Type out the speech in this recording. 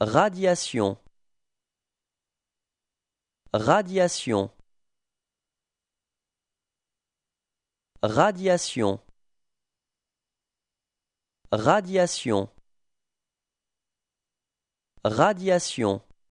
Radiation Radiation Radiation Radiation Radiation